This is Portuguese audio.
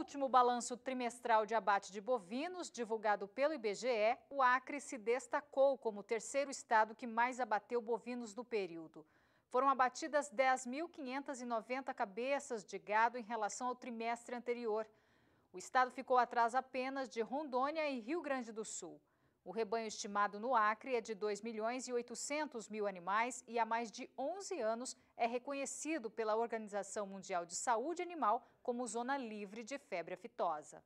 último balanço trimestral de abate de bovinos, divulgado pelo IBGE, o Acre se destacou como o terceiro estado que mais abateu bovinos do período. Foram abatidas 10.590 cabeças de gado em relação ao trimestre anterior. O estado ficou atrás apenas de Rondônia e Rio Grande do Sul. O rebanho estimado no Acre é de 2 milhões e 800 mil animais e há mais de 11 anos é reconhecido pela Organização Mundial de Saúde Animal como zona livre de febre aftosa.